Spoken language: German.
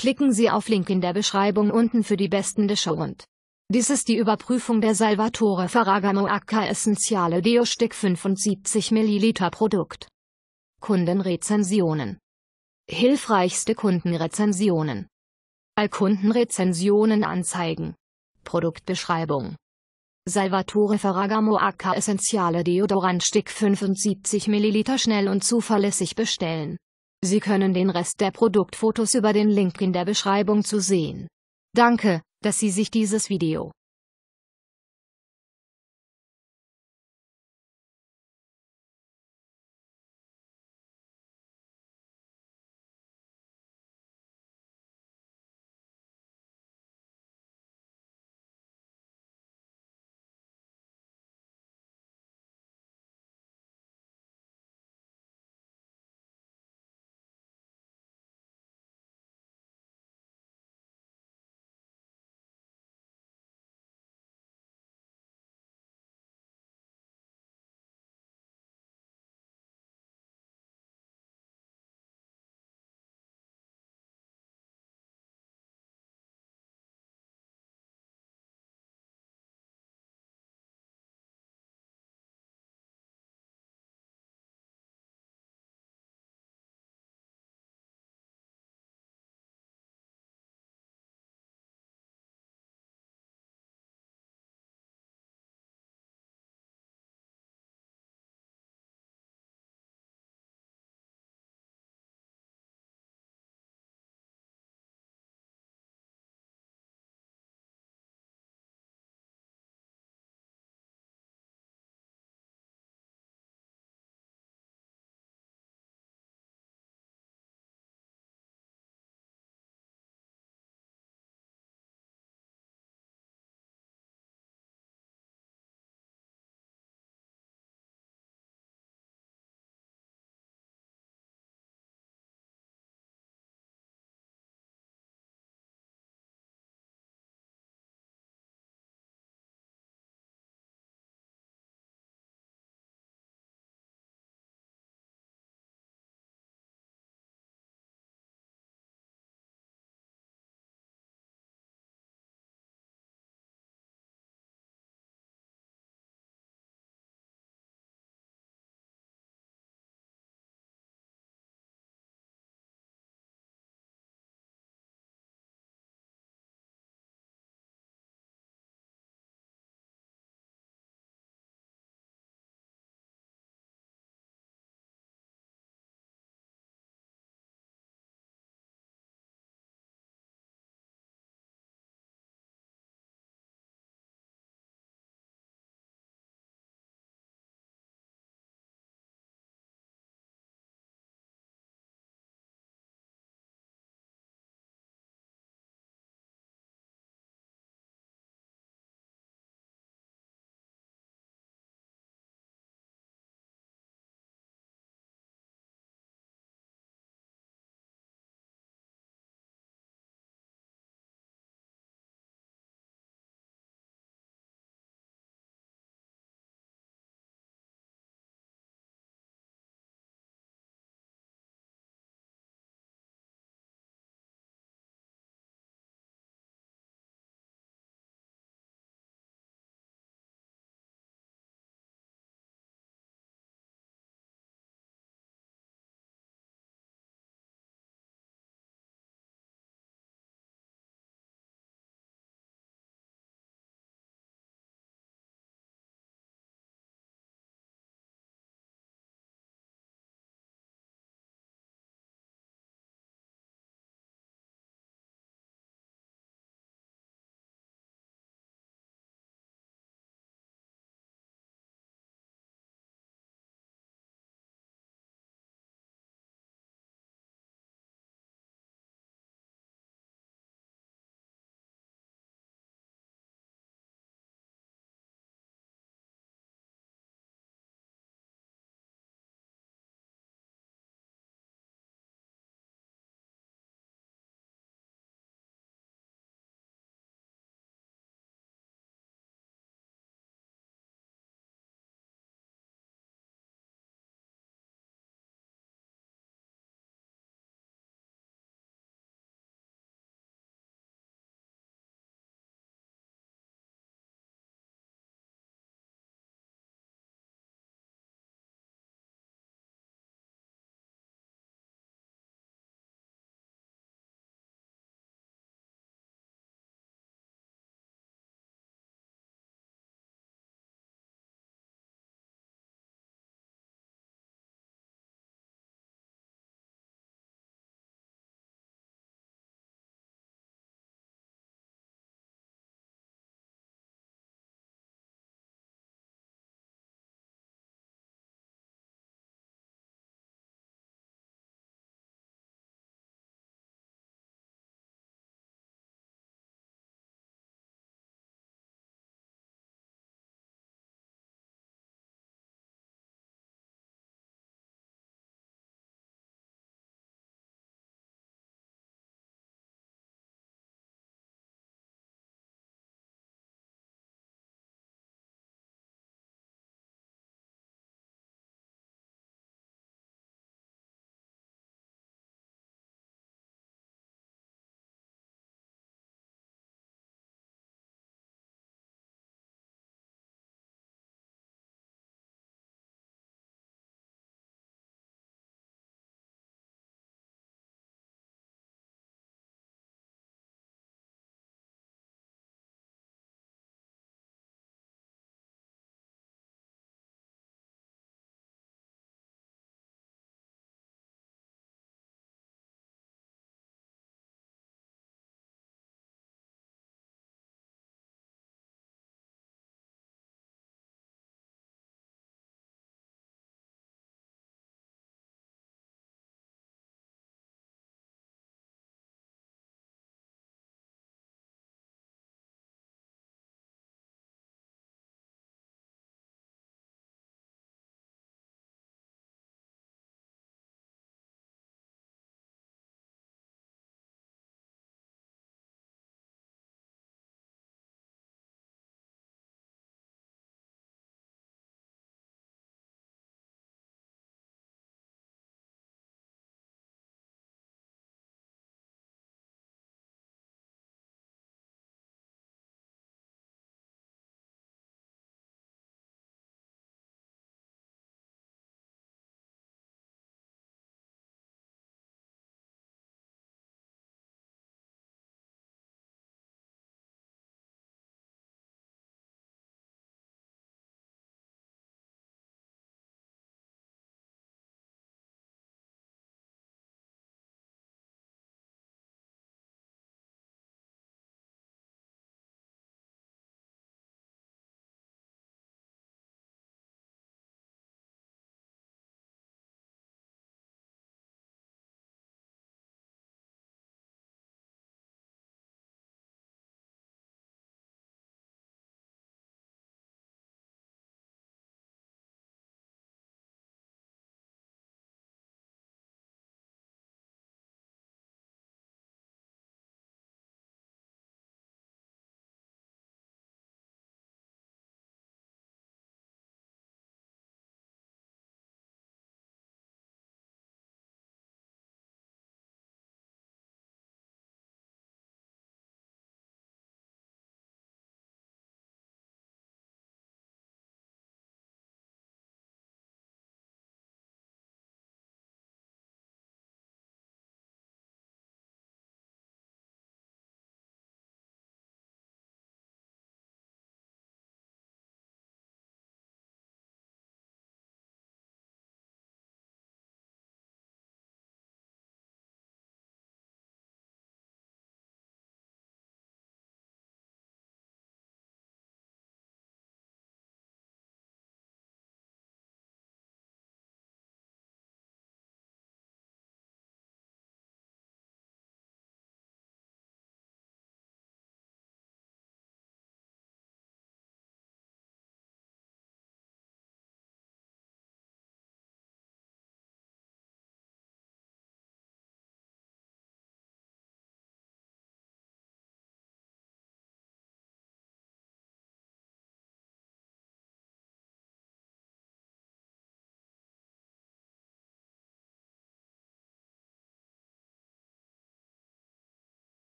Klicken Sie auf Link in der Beschreibung unten für die besten Show und dies ist die Überprüfung der Salvatore Ferragamo Acca Essentiale Deo Stick 75 ml Produkt. Kundenrezensionen. Hilfreichste Kundenrezensionen. Allkundenrezensionen anzeigen. Produktbeschreibung. Salvatore Ferragamo Acca Essentiale Deodorant Stick 75 ml schnell und zuverlässig bestellen. Sie können den Rest der Produktfotos über den Link in der Beschreibung zu sehen. Danke, dass Sie sich dieses Video